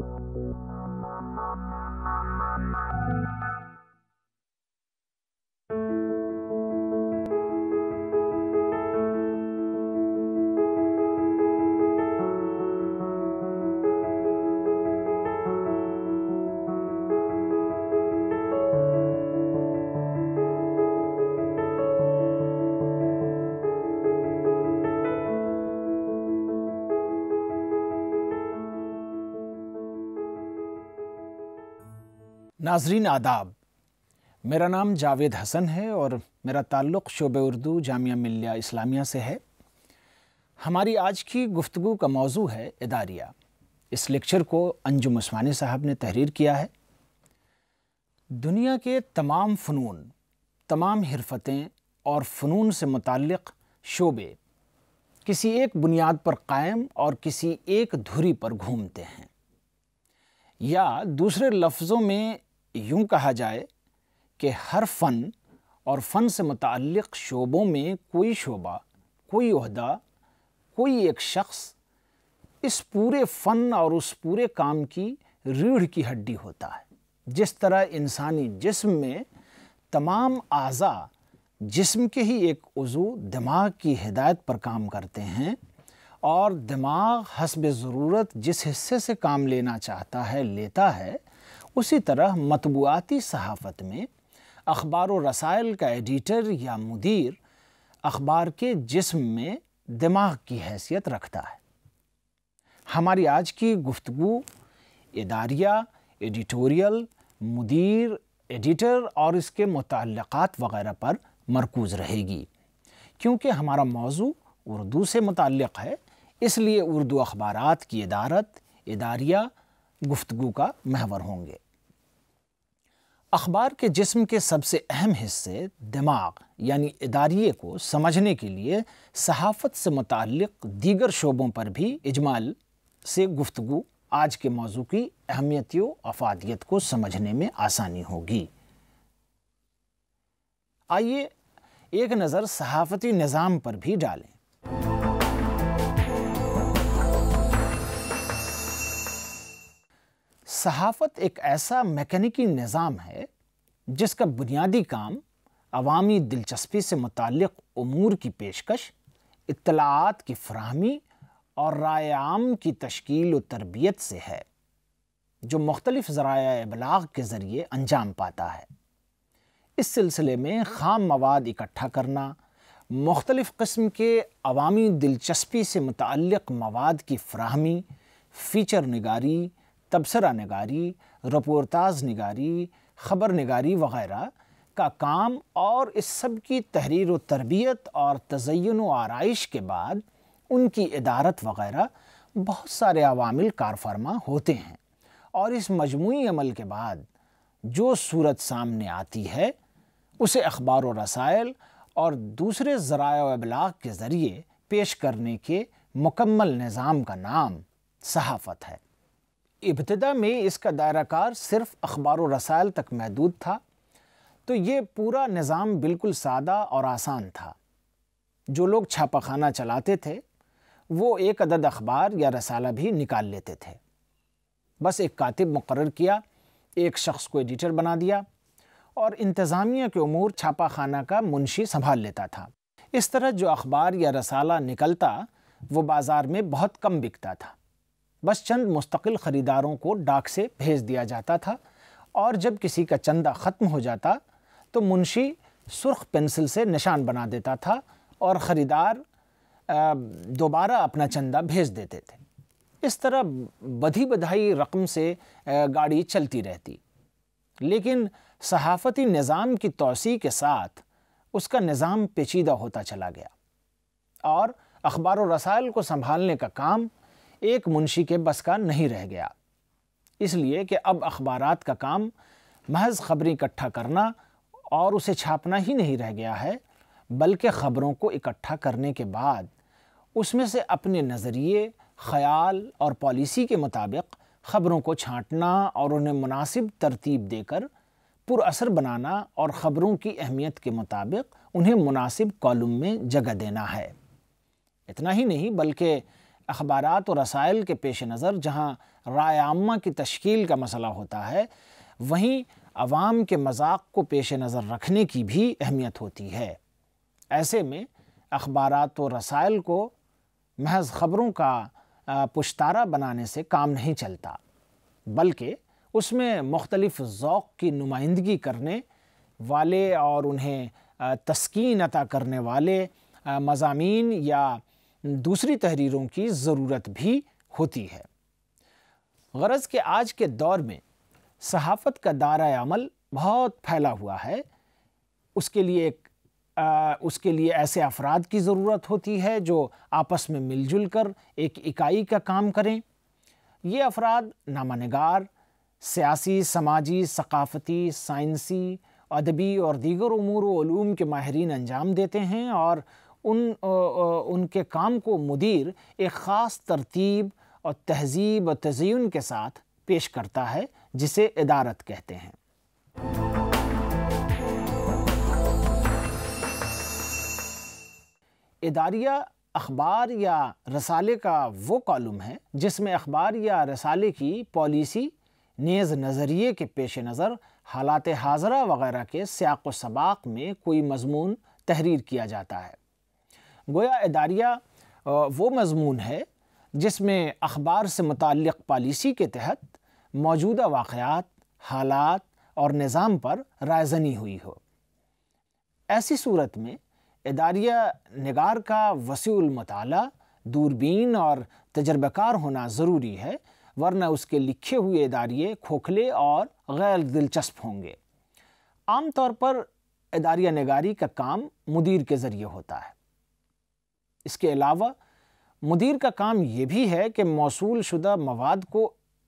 Thank you. नाजरीन आदाब मेरा नाम जावेद हसन है और मेरा ताल्लुक़ शोब उर्दू जामिया मिल्लिया इस्लामिया से है हमारी आज की गुफ्तु का मौजू है इदारिया इस लेक्चर को अंजुम उस्मानी साहब ने तहरीर किया है दुनिया के तमाम फ़नून तमाम हरफतें और फ़नून से मुतक़ शोबे किसी एक बुनियाद पर कायम और किसी एक धुरी पर घूमते हैं या दूसरे लफ्ज़ों में यूँ कहा जाए कि हर फ़न और फ़न से मतलब शोबों में कोई शोबा कोई अहदा कोई एक शख्स इस पूरे फ़न और उस पूरे काम की रीढ़ की हड्डी होता है जिस तरह इंसानी जिस्म में तमाम अज़ा जिस्म के ही एक उज़ू दिमाग की हिदायत पर काम करते हैं और दिमाग हसब ज़रूरत जिस हिस्से से काम लेना चाहता है लेता है उसी तरह मतबूआती सहाफ़त में अखबार और रसायल का एडिटर या मुदीर अखबार के जिस्म में दिमाग की हैसियत रखता है हमारी आज की गुफ्तु इदारिया एडिटोरियल मुदीर एडिटर और इसके मुतक़ात वगैरह पर मरकूज़ रहेगी क्योंकि हमारा मौजू उर्दू से मुतल है इसलिए उर्दू अखबार की इदारत इदारिया गुफ्तु का महवर होंगे अखबार के जिस्म के सबसे अहम हिस्से दिमाग यानी इदारिये को समझने के लिए सहाफत से मुतक़ दीगर शोबों पर भी इजमाल से गुफ्तु आज के मौजू की अहमियत अफादियत को समझने में आसानी होगी आइए एक नज़र सहाफ़ती निज़ाम पर भी डालें सहाफत एक ऐसा मैकेनिकी निज़ाम है जिसका बुनियादी काम अवामी दिलचस्पी से मुतक़ अमूर की पेशकश इतलात की फ्राहमी और राय आम की तश्कील व तरबियत से है जो मुख्तलिफ़ ज़राया अबलाग के ज़रिए अंजाम पाता है इस सिलसिले में खाम मवाद इकट्ठा करना मुख्तलिफ़ किस्म के अवामी दिलचस्पी से मुतल मवाद की फ्राहमी फ़ीचर निगारी तबसरा नगारी रपोरताज नगारी ख़बर नगारी वगैरह का काम और इस सब की तहरीर व तरबियत और तजयन व आरइश के बाद उनकी इदारत वगैरह बहुत सारे अवामिल कारफरमा होते हैं और इस मजमू अमल के बाद जो सूरत सामने आती है उसे अखबार व रसायल और दूसरे ज़राए अबलाग के ज़रिए पेश करने के मुकम्मल निज़ाम का नाम सहाफ़त है इब्तदा में इसका दायराकार सिर्फ अखबार और रसायल तक महदूद था तो ये पूरा निज़ाम बिल्कुल सादा और आसान था जो लोग छापाखाना चलाते थे वो एक अदद अखबार या रसाला भी निकाल लेते थे बस एक कातिब मुकर किया एक शख्स को एडिटर बना दिया और इंतज़ामिया के अमूर छापा खाना का मुंशी संभाल लेता था इस तरह जो अखबार या रसाला निकलता वो बाज़ार में बहुत कम बिकता था बस चंद मुस्तकिल ख़रीदारों को डाक से भेज दिया जाता था और जब किसी का चंदा ख़त्म हो जाता तो मुंशी सुर्ख पेंसिल से निशान बना देता था और ख़रीदार दोबारा अपना चंदा भेज देते थे इस तरह बधी बधाई रकम से गाड़ी चलती रहती लेकिन सहाफ़ती निज़ाम की तोसी के साथ उसका निज़ाम पेचीदा होता चला गया और अखबार रसायल को संभालने का काम एक मुंशी के बस का नहीं रह गया इसलिए कि अब अखबार का काम महज खबरें इकट्ठा करना और उसे छापना ही नहीं रह गया है बल्कि ख़बरों को इकट्ठा करने के बाद उसमें से अपने नज़रिए ख्याल और पॉलिसी के मुताबिक ख़बरों को छांटना और उन्हें मुनासिब तरतीब देकर पुरअसर बनाना और ख़बरों की अहमियत के मुताबिक उन्हें मुनासिब कॉलम में जगह देना है इतना ही नहीं बल्कि अखबार और रसायल के पेश नज़र जहाँ राय आमा की तश्ील का मसला होता है वहीं आवाम के मजाक को पेश नज़र रखने की भी अहमियत होती है ऐसे में अखबार और रसायल को महज ख़बरों का पुश्तारा बनाने से काम नहीं चलता बल्कि उसमें मुख्तलिफ की नुमाइंदगी करने वाले और उन्हें तस्कीन अता करने वाले मजामी या दूसरी तहरीरों की ज़रूरत भी होती है गरज़ के आज के दौर में सहाफ़त का दायरा अमल बहुत फैला हुआ है उसके लिए एक आ, उसके लिए ऐसे अफराद की ज़रूरत होती है जो आपस में मिलजुल कर एक इकाई का काम करें ये अफराद नामा नगार सियासी समाजी सकाफ़ती साइंसी अदबी और दीगर उमूर वलूम के माहरीन अंजाम देते हैं और उन उनके काम को मुदीर एक ख़ास तरतीब और तहजीब और तज़यन के साथ पेश करता है जिसे इदारत कहते हैं इदारिया अखबार या रसाले का वो कॉलम है जिसमें अखबार या रसाले की पॉलिसी नेज़ नज़रिए के पेश नज़र हालात हाजरा वगैरह के सयाक़ सबाक में कोई मजमून तहरीर किया जाता है गोया इदारिया वो मजमून है जिसमें अखबार से मुतक़ पॉलिसी के तहत मौजूदा वाक़ात हालात और निज़ाम पर रायजनी हुई हो ऐसी सूरत में इदारिया नगार का वसूल मताल दूरबीन और तजर्बकार होना ज़रूरी है वरना उसके लिखे हुए इदारिये खोखले और गैर दिलचस्प होंगे आम तौर पर इदारिया नगारी का काम मुदीर के ज़रिए होता है इसके अलावा मुदीर का काम ये भी है कि मौसू शुदा मवाद को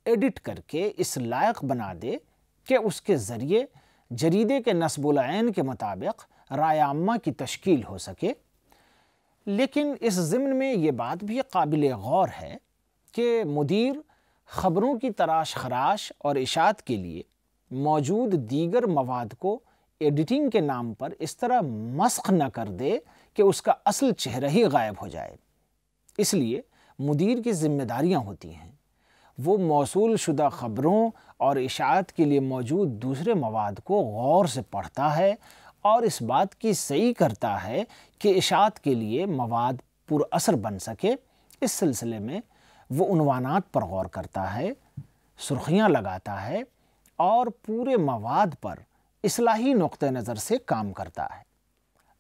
एडिट करके इस लायक बना दे कि उसके ज़रिए जरीदे के नसबुल के मुताबिक रायामा की तश्कील हो सके लेकिन इस ज़िम्न में ये बात भी काबिल गौर है कि मुदीर ख़बरों की तराश खराश और इशात के लिए मौजूद दीगर मवाद को एडिटिंग के नाम पर इस तरह मस्क न कर दे कि उसका असल चेहरा ही गायब हो जाए इसलिए मुदीर की जिम्मेदारियां होती हैं वो मौसू शुदा ख़बरों और इशात के लिए मौजूद दूसरे मवाद को गौर से पढ़ता है और इस बात की सही करता है कि इशात के लिए मवाद पुरअसर बन सके इस सिलसिले में वो उनवानात पर गौर करता है सुर्खियां लगाता है और पूरे मवाद पर असलाही नुक़ नज़र से काम करता है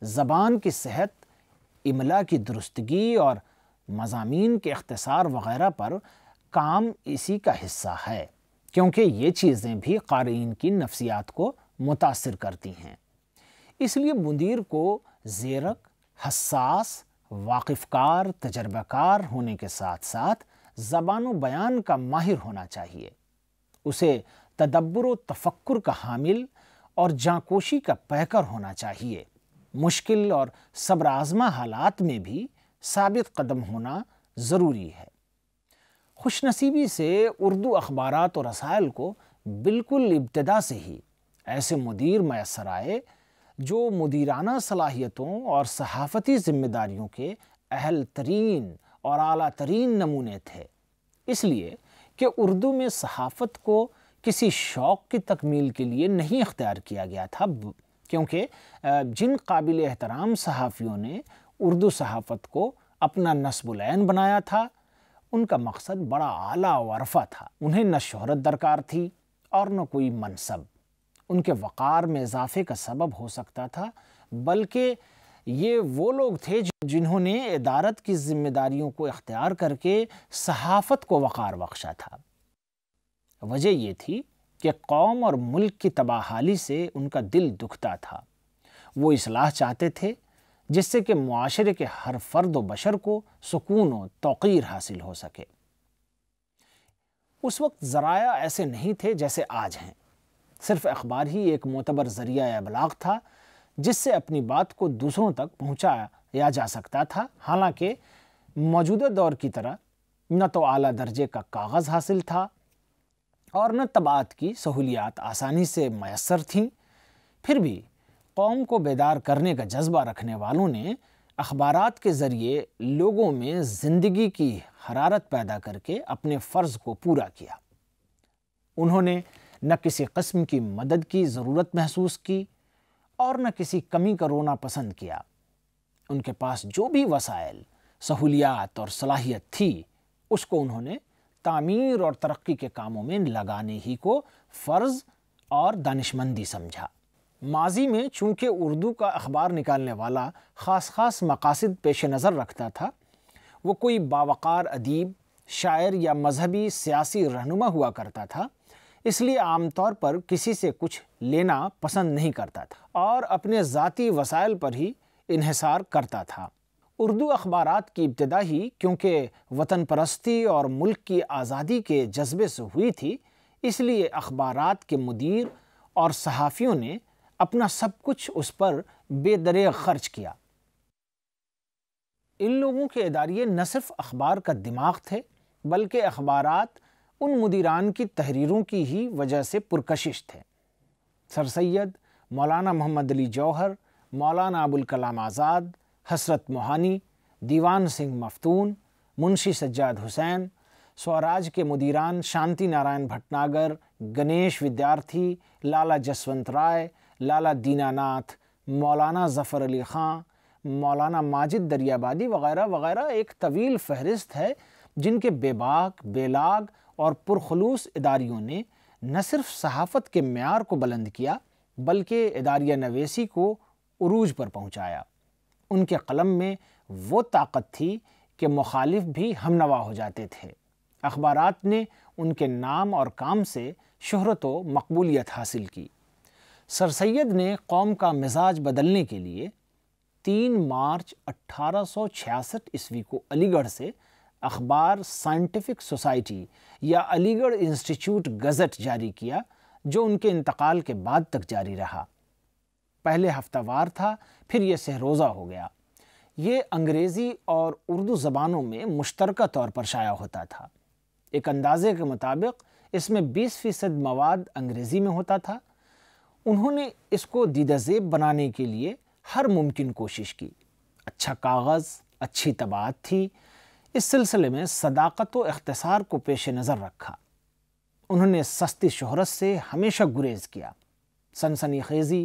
ज़बान की सेहत इमला की दुरुस्तगी और मजामी के अख्तसार वगैरह पर काम इसी का हिस्सा है क्योंकि ये चीज़ें भी क़ारीन की नफ्सियात को मुतासर करती हैं इसलिए मुदीर को ज़ेरक हसास वाकफ़कार तजर्बाकार होने के साथ साथ ज़बान व बयान का माहिर होना चाहिए उसे तदब्बर तफक्र का हामिल और जाकोशी का पैकर होना चाहिए मुश्किल और आजमा हालात में भी साबित कदम होना ज़रूरी है खुशनसीबी से उर्दू अखबार और रसायल को बिल्कुल इब्तदा से ही ऐसे मुदीर मैसर आए जो मुदीराना सलाहियतों और सहाफ़ती ज़िम्मेदारियों के अहल तरीन और अला तरीन नमूने थे इसलिए कि उर्दू में सहाफ़त को किसी शौक़ की तकमील के लिए नहीं अख्तियार किया गया था क्योंकि जिन काबिल एहतराम सहाफ़ियों ने उर्दू सहाफ़त को अपना नस्बुलैन बनाया था उनका मकसद बड़ा आला वरफ़ा था उन्हें न शहरत दरकार थी और न कोई मनसब उनके वक़ार में इजाफे का सबब हो सकता था बल्कि ये वो लोग थे जिन्होंने इदारत की जिम्मेदारियों को इख्तियार करके सहाफ़त को वक़ार बख्शा था वजह यह थी कि कौम और मुल्क की तबाहाली से उनका दिल दुखता था वो इसलाह चाहते थे जिससे कि माशरे के हर फर्द व बशर को सुकून व तोक़ीर हासिल हो सके उस वक्त ज़राया ऐसे नहीं थे जैसे आज हैं सिर्फ अखबार ही एक मोतबर ज़रिया अबलाग था जिससे अपनी बात को दूसरों तक पहुँचाया जा सकता था हालांकि मौजूदा दौर की तरह न तो आला दर्जे का कागज़ हासिल था और न तबात की सहूलियात आसानी से मैसर थीं फिर भी कौम को बेदार करने का जज्बा रखने वालों ने अखबार के ज़रिए लोगों में ज़िंदगी की हरारत पैदा करके अपने फ़र्ज़ को पूरा किया उन्होंने न किसी कस्म की मदद की ज़रूरत महसूस की और न किसी कमी का रोना पसंद किया उनके पास जो भी वसाइल सहूलियात और सलाहियत थी उसको उन्होंने तामीर और तरक्की के कामों में लगाने ही को फ़र्ज़ और दानिशमंदी समझा माजी में चूँकि उर्दू का अखबार निकालने वाला ख़ास ख़ास मकासद पेश नज़र रखता था वो कोई बावकार अदीब शायर या मजहबी सियासी रहनुमा हुआ करता था इसलिए आम तौर पर किसी से कुछ लेना पसंद नहीं करता था और अपने ज़ाती वसाइल पर ही इहसार करता था उर्दू अखबार की इब्तदा ही क्योंकि वतन परस्ती और मुल्क की आज़ादी के जज्बे से हुई थी इसलिए अखबार के मुदीर और सहाफ़ियों ने अपना सब कुछ उस पर बेदरे खर्च किया इन लोगों के इदारे न सिर्फ अखबार का दिमाग थे बल्कि अखबार उन मुदीरान की तहरीरों की ही वजह से पुरकशिश थे सर सैद मौलाना मोहम्मद अली जौहर मौलाना अबुल कलाम आज़ाद हसरत मोहानी दीवान सिंह मफतून मुंशी सज्जाद हुसैन स्वराज के मुदीरान शांति नारायण भटनागर गणेश विद्यार्थी लाला जसवंत राय लाला दीनानाथ मौलाना ज़फ़र अली ख़ान मौलाना माजिद दरियाबादी वगैरह वगैरह एक तवील फहरिस्त है जिनके बेबाक बेलाग और पुरखलूस इदारियों ने न सिर्फ सहाफ़त के मैार को बुलंद किया बल्कि इदारिया नवेसी को उरूज पर पहुँचाया उनके कलम में वो ताकत थी कि मुखालिफ भी हमनवा हो जाते थे अखबार ने उनके नाम और काम से शहरत व मकबूलियत हासिल की सर सैद ने कौम का मिजाज बदलने के लिए तीन मार्च अट्ठारह सौ छियासठ ईस्वी को अलीगढ़ से अखबार साइंटिफिक सोसाइटी या अलीगढ़ इंस्टीट्यूट गज़ट जारी किया जो उनके इंतकाल के बाद तक जारी रहा पहले हफ्तावार था फिर यह सहरोज़ा हो गया ये अंग्रेज़ी और उर्दू ज़बानों में मुश्तरक तौर पर शाया होता था एक अंदाज़े के मुताबिक इसमें बीस फ़ीसद मवाद अंग्रेज़ी में होता था उन्होंने इसको दीदाजेब बनाने के लिए हर मुमकिन कोशिश की अच्छा कागज़ अच्छी तबात थी इस सिलसिले में सदाकत व अख्तसार को पेश नज़र रखा उन्होंने सस्ती शहरत से हमेशा गुरेज किया सनसनी खेज़ी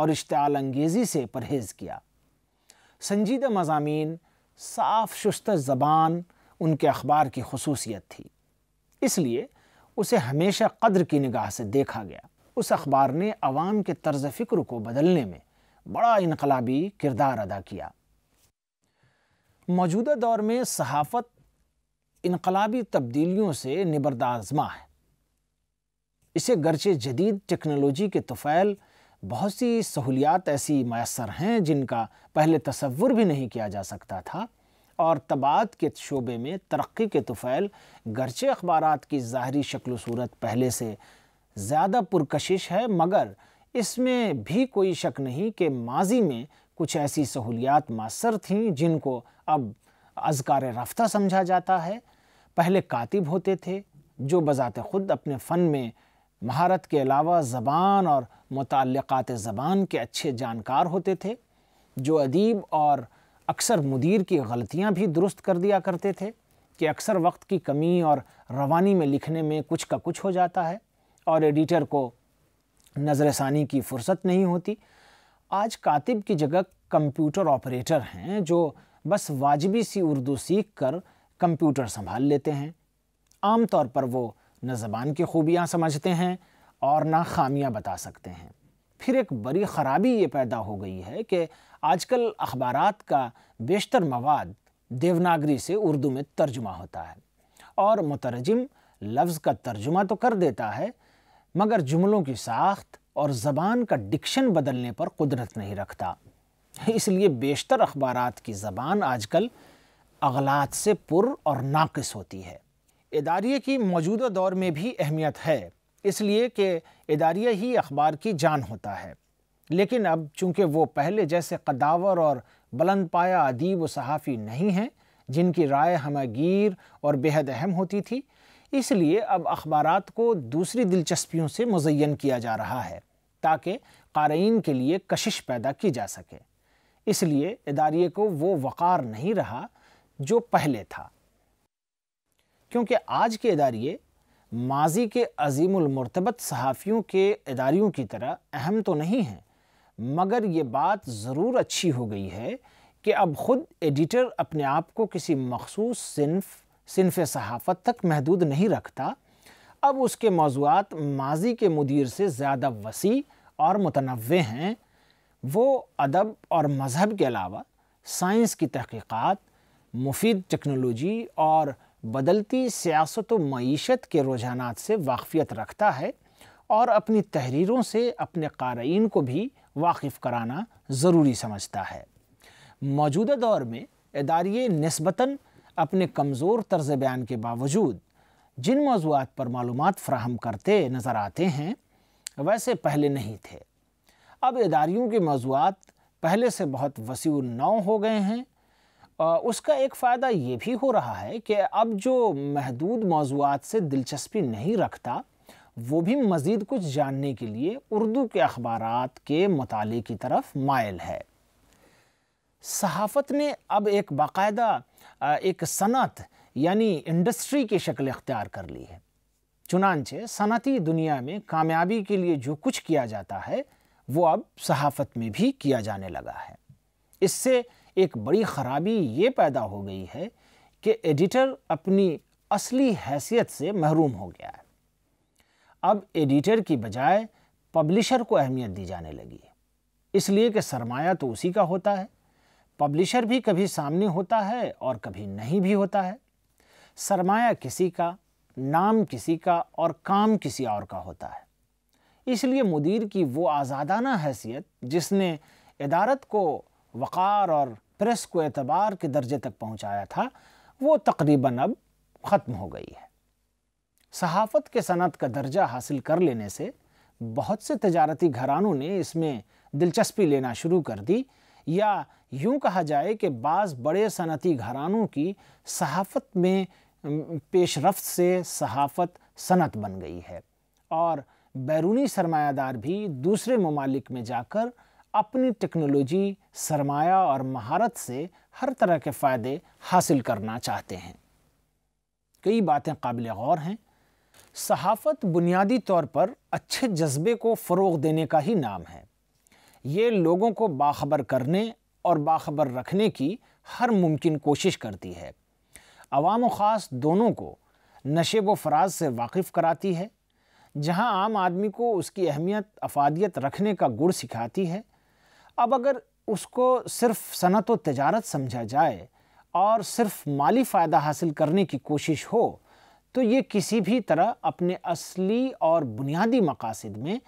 और इश्ताल अंगेज़ी से परहेज़ किया संजीदा मजामी साफ शुस्त ज़बान उनके अखबार की खसूसियत थी इसलिए उसे हमेशा कदर की निगाह से देखा गया उस अखबार ने अवाम के तर्ज फ़िक्र को बदलने में बड़ा इनकलाबी किरदार अदा किया मौजूदा दौर में सहाफ़त इनकलाबी तब्दीलियों से निबरदाजमा है इसे गरचे जदीद टेक्नोलॉजी के तुफ़ैल बहुत सी सहूलियात ऐसी मैसर हैं जिनका पहले तस्वुर भी नहीं किया जा सकता था और तबाद के शोबे में तरक्की के तुफ़ैल गरचे अखबार की ज़ाहरी शक्ल सूरत पहले से ज़्यादा पुरकशिश है मगर इसमें भी कोई शक नहीं कि माजी में कुछ ऐसी सहूलियात मैसर थीं जिनको अब अजकार रफ्ता समझा जाता है पहले कातिब होते थे जो बज़ात ख़ुद अपने फ़न में महारत के अलावा ज़बान और मुतक़ात ज़बान के अच्छे जानकार होते थे जो अदीब और अक्सर मुदीर की गलतियाँ भी दुरुस्त कर दिया करते थे कि अक्सर वक्त की कमी और रवानी में लिखने में कुछ का कुछ हो जाता है और एडिटर को नज़रसानी की फ़ुर्सत नहीं होती आज कातिब की जगह कंप्यूटर ऑपरेटर हैं जो बस वाजबी सी उर्दू सीख कर कंप्यूटर संभाल लेते हैं आम तौर पर वो न ज़बान की खूबियाँ समझते हैं और ना खामियाँ बता सकते हैं फिर एक बड़ी ख़राबी ये पैदा हो गई है कि आजकल अखबार का बेशतर मवाद देवनागरी से उर्दू में तर्जुमा होता है और मुतरजम लफ्ज़ का तर्जुमा तो कर देता है मगर जुमलों की साख्त और ज़बान का डिक्शन बदलने पर कुदरत नहीं रखता इसलिए बेशतर अखबार की ज़बान आजकल अगलात से पुर और नाकस होती है इदारिये की मौजूदा दौर में भी अहमियत है इसलिए कि इदारिया ही अखबार की जान होता है लेकिन अब चूंकि वो पहले जैसे कदावर और बुलंद पाया अदीब व सहाफ़ी नहीं हैं जिनकी राय गिर और बेहद अहम होती थी इसलिए अब अखबार को दूसरी दिलचस्पियों से मुजैन किया जा रहा है ताकि क़ारीन के लिए कशिश पैदा की जा सके इसलिए इदारे को वो वक़ार नहीं रहा जो पहले था क्योंकि आज के इदारे माजी के अजीमलमरतबत सहाफ़ियों के इदारियों की तरह अहम तो नहीं हैं मगर ये बात ज़रूर अच्छी हो गई है कि अब ख़ुद एडिटर अपने आप को किसी मखसूस सिनफ सिनफ सहाफ़त तक महदूद नहीं रखता अब उसके मौजूद माजी के मुदीर से ज़्यादा वसी और मतनवे हैं वो अदब और मज़हब के अलावा साइंस की तहकीक़ात मुफीद टेक्नोलॉजी और बदलती सियासत व मीशत के रुझाना से वाकफियत रखता है और अपनी तहरीरों से अपने क़ारीन को भी वाकिफ़ कराना ज़रूरी समझता है मौजूदा दौर में इदारे नस्बता अपने कमज़ोर तर्ज बयान के बावजूद जिन मौजूद पर मालूम फ्राहम करते नज़र आते हैं वैसे पहले नहीं थे अब इदारियों के मौजूद पहले से बहुत वसी नौ हो गए हैं उसका एक फ़ायदा ये भी हो रहा है कि अब जो महदूद मौजूद से दिलचस्पी नहीं रखता वो भी मज़ीद कुछ जानने के लिए उर्दू के अखबार के मताले की तरफ मायल है सहाफ़त ने अब एक बाकायदा एक सनत यानी इंडस्ट्री की शक्ल अख्तियार कर ली है चुनानचे सनती दुनिया में कामयाबी के लिए जो कुछ किया जाता है वो अब सहाफ़त में भी किया जाने लगा है इससे एक बड़ी ख़राबी ये पैदा हो गई है कि एडिटर अपनी असली हैसियत से महरूम हो गया है अब एडिटर की बजाय पब्लिशर को अहमियत दी जाने लगी इसलिए कि सरमाया तो उसी का होता है पब्लिशर भी कभी सामने होता है और कभी नहीं भी होता है सरमाया किसी का नाम किसी का और काम किसी और का होता है इसलिए मुदीर की वो आज़ादाना हैसियत जिसने इदारत को वक़ार और प्रेस को एतबार के दर्जे तक पहुँचाया था वो तकरीबन अब ख़त्म हो गई है सहाफ़त के सनत का दर्जा हासिल कर लेने से बहुत से तजारती घरानों ने इसमें दिलचस्पी लेना शुरू कर दी या यूं कहा जाए कि बाज़ बड़े सनती घरानों की सहाफ़त में पेशरफ से सहाफ़त सनत बन गई है और बैरूनी सरमायादार भी दूसरे ममालिक में जाकर अपनी टेक्नोलॉजी सरमाया और महारत से हर तरह के फ़ायदे हासिल करना चाहते हैं कई बातें काबिल गौर हैं सहाफ़त बुनियादी तौर पर अच्छे जज्बे को फ़रोग देने का ही नाम है ये लोगों को बाखबर करने और बाखबर रखने की हर मुमकिन कोशिश करती है आवाम ख़ास दोनों को नशे व फराज से वाकिफ़ कराती है जहाँ आम आदमी को उसकी अहमियत अफादियत रखने का गुड़ सिखाती है अब अगर उसको सिर्फ सनत व तजारत समझा जाए और सिर्फ माली फ़ायदा हासिल करने की कोशिश हो तो ये किसी भी तरह अपने असली और बुनियादी मकासद में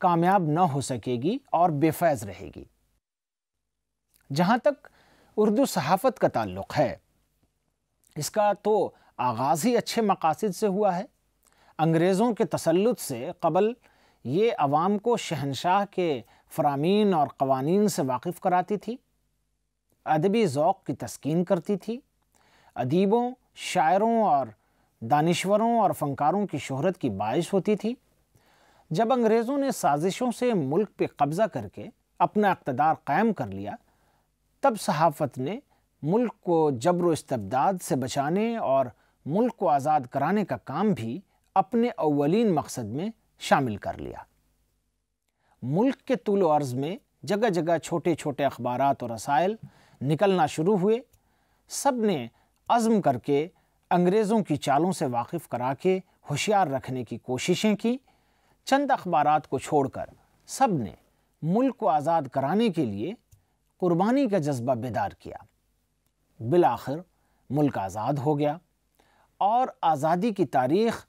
कामयाब न हो सकेगी और बेफैज़ रहेगी जहाँ तक उर्दू सहाफ़त का ताल्लुक़ है इसका तो आगाज़ ही अच्छे मकासद से हुआ है अंग्रेज़ों के तसलुत से कबल ये आवाम को शहनशाह के फरामीन और कवानीन से वाकिफ़ कराती थी अदबी ओक़ की तस्किन करती थी अदीबों शायरों और दानश्वरों और फ़नकारों की शहरत की बाइश होती थी जब अंग्रेज़ों ने साजिशों से मुल्क पर कब्ज़ा करके अपना अकतदार कायम कर लिया तब सहाफ़त ने मुल्क को जबर इस्तबदाद से बचाने और मुल्क को आज़ाद कराने का काम भी अपने अवलिन मकसद में शामिल कर लिया मुल्क के तुल अर्ज़ में जगह जगह छोटे छोटे अखबार और रसायल निकलना शुरू हुए सब ने अज़म करके अंग्रेज़ों की चालों से वाकिफ़ करा के होशियार रखने की कोशिशें की चंद अखबार को छोड़कर सब ने मुल्क को आज़ाद कराने के लिए कुर्बानी का जज्बा बेदार किया बिल आखिर मुल्क आज़ाद हो गया और आज़ादी की तारीख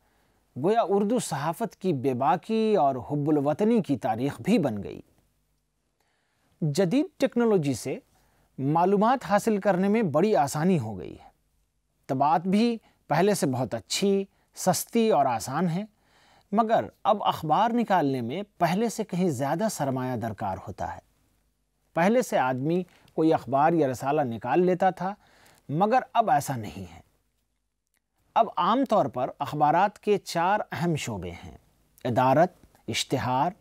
गोया उर्दू सहाफ़त की बेबाकी और हब्बुलवतनी की तारीख भी बन गई जदीद टेक्नोलॉजी से मालूम हासिल करने में बड़ी आसानी हो गई है तबात भी पहले से बहुत अच्छी सस्ती और आसान है मगर अब अखबार निकालने में पहले से कहीं ज़्यादा सरमाया दरकार होता है पहले से आदमी कोई अखबार या रसाला निकाल लेता था मगर अब ऐसा नहीं है अब आमतौर पर अखबार के चार अहम शोबे हैं अदारत इश्तहार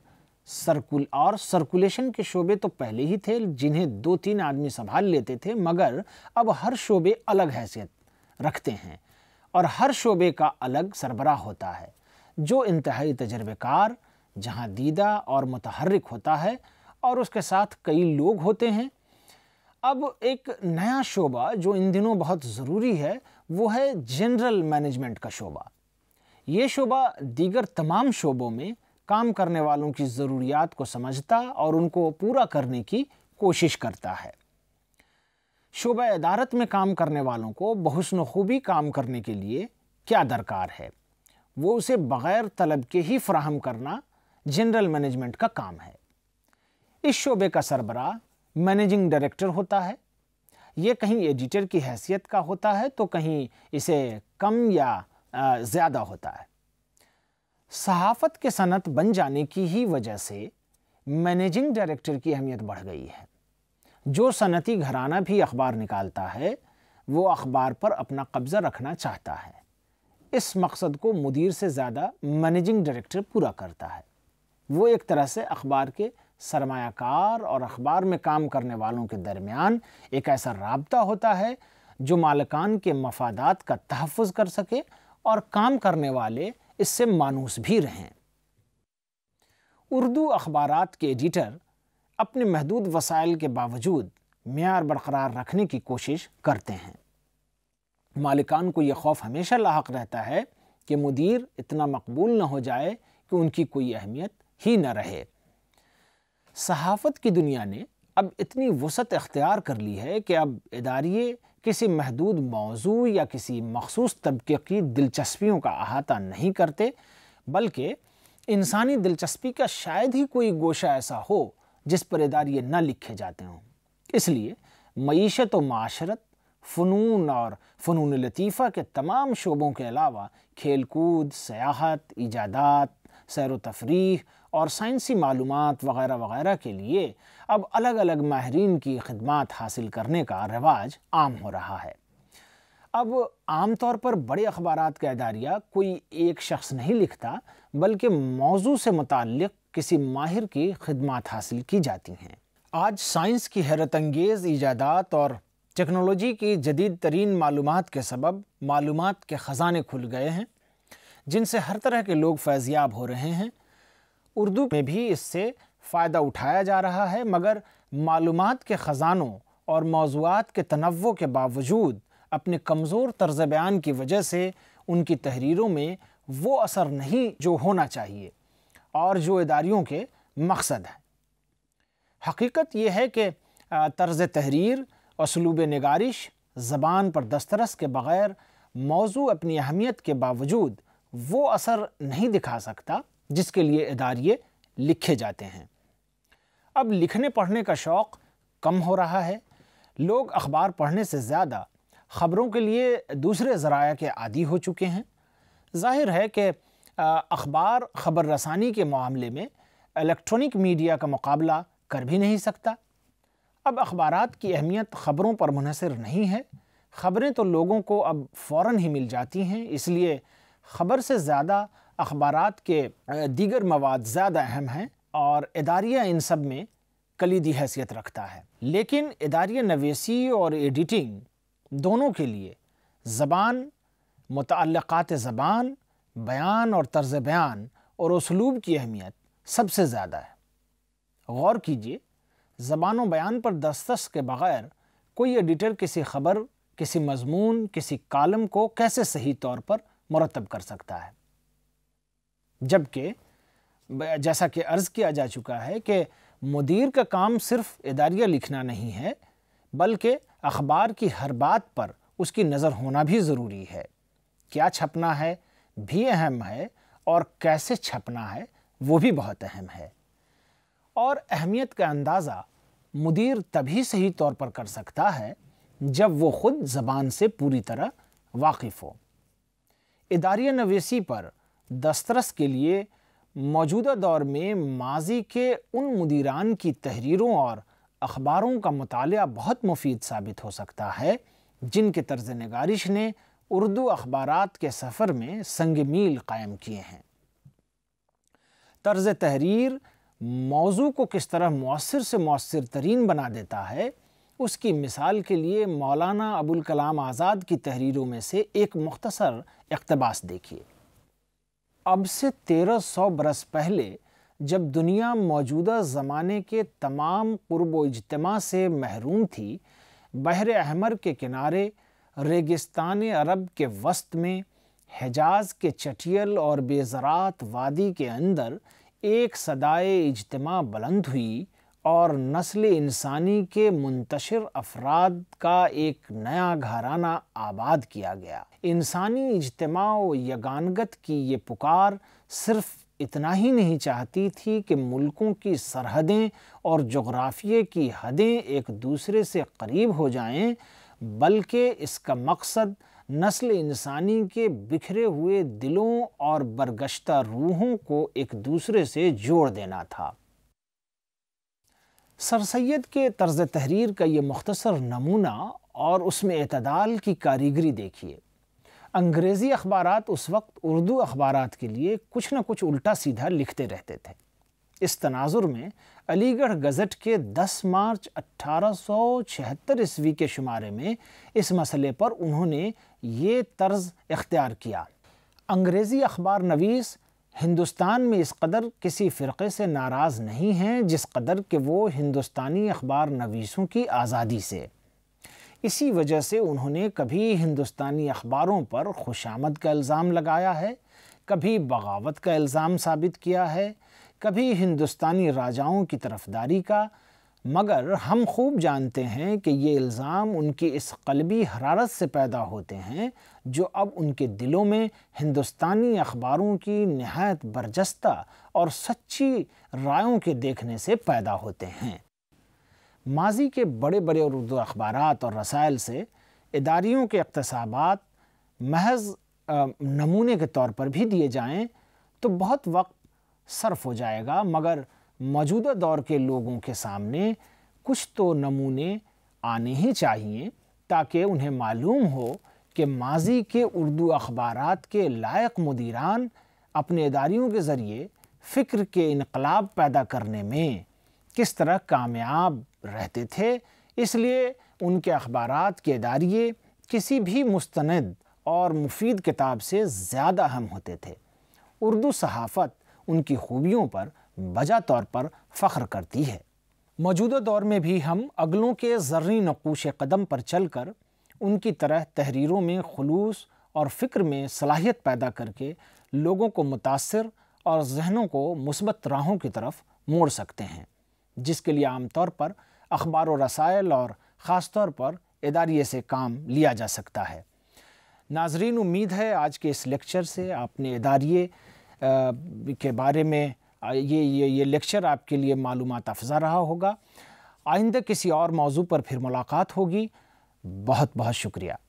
सर्कुल और सर्कुलेशन के शोबे तो पहले ही थे जिन्हें दो तीन आदमी संभाल लेते थे मगर अब हर शोबे अलग हैसियत रखते हैं और हर शोबे का अलग सरबरा होता है जो इंतहाई तजर्बेकार जहां दीदा और मतहरक होता है और उसके साथ कई लोग होते हैं अब एक नया शोबा जो इन दिनों बहुत ज़रूरी है वो है जनरल मैनेजमेंट का शोबा ये शोबा दीगर तमाम शोबों में काम करने वालों की ज़रूरियात को समझता और उनको पूरा करने की कोशिश करता है शोबा अदारत में काम करने वालों को बहुसन खूबी काम करने के लिए क्या दरकार है वो उसे बग़ैर तलब के ही फ्राहम करना जनरल मैनेजमेंट का काम है इस शोबे का सरबरा मैनेजिंग डायरेक्टर होता है ये कहीं एडिटर की हैसियत का होता है तो कहीं इसे कम या ज़्यादा होता है सहाफ़त के सनत बन जाने की ही वजह से मैनेजिंग डायरेक्टर की अहमियत बढ़ गई है जो सनती घराना भी अखबार निकालता है वो अखबार पर अपना कब्ज़ा रखना चाहता है इस मकसद को मुदीर से ज़्यादा मैनेजिंग डायरेक्टर पूरा करता है वो एक तरह से अखबार के सरमाकार और अखबार में काम करने वालों के दरमियान एक ऐसा रबता होता है जो मालकान के मफादात का तहफ़ कर सके और काम करने वाले इससे मानूस भी रहें उर्दू अखबार के एडिटर अपने महदूद वसाइल के बावजूद मैार बरकरार रखने की कोशिश करते हैं मालिकान को यह खौफ हमेशा लाक रहता है कि मुदीर इतना मकबूल न हो जाए कि उनकी कोई अहमियत ही न रहे सहाफ़त की दुनिया ने अब इतनी वसत अख्तियार कर ली है कि अब इदारिये किसी महदूद मौजू या किसी मखसूस तबके की दिलचस्पियों का अहाता नहीं करते बल्कि इंसानी दिलचस्पी का शायद ही कोई गोशा ऐसा हो जिस पर इदारे न लिखे जाते हों इसलिए मीशत व माशरत फ़नून और फ़नून लतीफ़ा के तमाम शोबों के अलावा खेल कूद सयाहत ईजादात सैर व तफरी और साइंसी मालूम वगैरह वगैरह के लिए अब अलग अलग माहरीन की खदमात हासिल करने का रिवाज आम हो रहा है अब आमतौर पर बड़े अखबार का अदारिया कोई एक शख्स नहीं लिखता बल्कि मौजू से मुतल किसी माहिर की खदमात हासिल की जाती हैं आज साइंस की हैरत अंगेज़ ईजादात और टेक्नोलॉजी की जदीद तरीन मालूम के सबब मालूम के ख़जाने खुल गए हैं जिनसे हर तरह के लोग फैज़याब हो रहे हैं उर्दू में भी इससे फ़ायदा उठाया जा रहा है मगर मालूम के ख़जानों और मौजूद के तनवों के बावजूद अपने कमज़ोर तर्ज बयान की वजह से उनकी तहरीरों में वो असर नहीं जो होना चाहिए और जो इदारियों के मकसद हैं हकीकत यह है कि तर्ज तहरीर असलूब नगारिश ज़बान पर दस्तरस के बग़ैर मौजू अपनी अहमियत के बावजूद वो असर नहीं दिखा सकता जिसके लिए अदारिए लिखे जाते हैं अब लिखने पढ़ने का शौक़ कम हो रहा है लोग अखबार पढ़ने से ज़्यादा ख़बरों के लिए दूसरे ज़राया के आदि हो चुके हैं जाहिर है कि अखबार ख़बर रसानी के मामले में इलेक्ट्रॉनिक मीडिया का मुकाबला कर भी नहीं सकता अब अखबार की अहमियत ख़बरों पर मुनसर नहीं है ख़बरें तो लोगों को अब फ़ौर ही मिल जाती हैं इसलिए ख़बर से ज़्यादा अखबार के दीगर मवाद ज़्यादा अहम हैं और इदारिया इन सब में कलीदी हैसियत रखता है लेकिन इदारिया नवेसी और एडिटिंग दोनों के लिए ज़बान मुतक़ात ज़बान बयान और तर्ज बयान और उसलूब की अहमियत सबसे ज़्यादा है गौर कीजिए ज़बान बयान पर दस्तस के बग़ैर कोई एडिटर किसी ख़बर किसी मजमून किसी कालम को कैसे सही तौर पर मुरतब कर सकता है जबकि जैसा कि अर्ज़ किया जा चुका है कि मुदीर का काम सिर्फ इदारिया लिखना नहीं है बल्कि अखबार की हर बात पर उसकी नज़र होना भी ज़रूरी है क्या छपना है भी अहम है और कैसे छपना है वो भी बहुत अहम है और अहमियत का अंदाज़ा मुदीर तभी सही तौर पर कर सकता है जब वो ख़ुद ज़बान से पूरी तरह वाकिफ़ हो इदारिया नवेसी पर दस्तरस के लिए मौजूदा दौर में माजी के उन मुदीरान की तहरीरों और अखबारों का मताल बहुत मुफीद साबित हो सकता है जिनके तर्ज नगारिश ने उर्दू अखबार के सफ़र में संग मील कायम किए हैं तर्ज तहरीर मौजू को किस तरह मौसर से मौसर तरीन बना देता है उसकी मिसाल के लिए मौलाना अबुल कलाम आज़ाद की तहरीरों में से एक मुख्तसर इकतबास देखिए अब से 1300 बरस पहले जब दुनिया मौजूदा ज़माने के तमाम कुरब इजतमा से महरूम थी बहर अहमर के किनारे रेगिस्तान अरब के वस्त में हिजाज के चटियल और बेज़रात वादी के अंदर एक सदाए इजतमा बुलंद हुई और नस्ल इंसानी के मुंतशिर अफराद का एक नया घराना आबाद किया गया इंसानी इजतमा यगानगत की ये पुकार सिर्फ इतना ही नहीं चाहती थी कि मुल्कों की सरहदें और जोग्राफिए की हदें एक दूसरे से करीब हो जाएं, बल्कि इसका मकसद नस्ल इंसानी के बिखरे हुए दिलों और बरगश्ता रूहों को एक दूसरे से जोड़ देना था सर सैद के तर्ज़ तहरीर का ये मुख्तसर नमूना और उसमें अतदाल की कारीगरी देखिए अंग्रेज़ी अखबार उस वक्त उर्दू अखबार के लिए कुछ न कुछ उल्टा सीधा लिखते रहते थे इस तनाजुर में अलीगढ़ गज़ट के 10 मार्च अट्ठारह सौ छिहत्तर ईस्वी के शुमारे में इस मसले पर उन्होंने ये तर्ज इख्तियार किया अंग्रेज़ी अखबार नवीस हिंदुस्तान में इस कदर किसी फ़िरक़े से नाराज़ नहीं हैं जिस कदर कि वो हिंदुस्तानी अखबार नवीसों की आज़ादी से इसी वजह से उन्होंने कभी हिंदुस्तानी अखबारों पर खुशामद का इल्ज़ाम लगाया है कभी बगावत का इल्ज़ाम साबित किया है कभी हिंदुस्तानी राजाओं की तरफदारी का मगर हम खूब जानते हैं कि ये इल्ज़ाम उनकी इस कलबी हरारत से पैदा होते हैं जो अब उनके दिलों में हिंदुस्तानी अखबारों की नहायत बर्जस्ता और सच्ची रायों के देखने से पैदा होते हैं माजी के बड़े बड़े उर्दू अखबार और रसायल से इदारियों के अकतसाबात महज नमूने के तौर पर भी दिए जाएँ तो बहुत वक्त सर्फ हो जाएगा मगर मौजूदा दौर के लोगों के सामने कुछ तो नमूने आने ही चाहिए ताकि उन्हें मालूम हो कि माजी के उर्दू अखबार के लायक मदीरान अपने इदारियों के ज़रिए फ़िक्र के इनकलाब पैदा करने में किस तरह कामयाब रहते थे इसलिए उनके अखबार के इदारिये किसी भी मुस्तंद और मुफीद किताब से ज़्यादा अहम होते थे उर्दू सहाफ़त उनकी खूबियों पर बजा तौर पर फ़ख्र करती है मौजूदा दौर में भी हम अगलों के ज़र्री नकूश कदम पर चल कर उनकी तरह तहरीरों में खलूस और फ़िक्र में सलाहियत पैदा करके लोगों को मुतासर और जहनों को मुसबत राहों की तरफ मोड़ सकते हैं जिसके लिए आमतौर पर अखबार और रसायल और ख़ास तौर पर इदारिए से काम लिया जा सकता है नाजरीन उम्मीद है आज के इस लेक्चर से आपने इदारिए के बारे में ये ये ये लेक्चर आपके लिए मालूम अफजा रहा होगा आइंदा किसी और मौजू पर फिर मुलाकात होगी बहुत बहुत शुक्रिया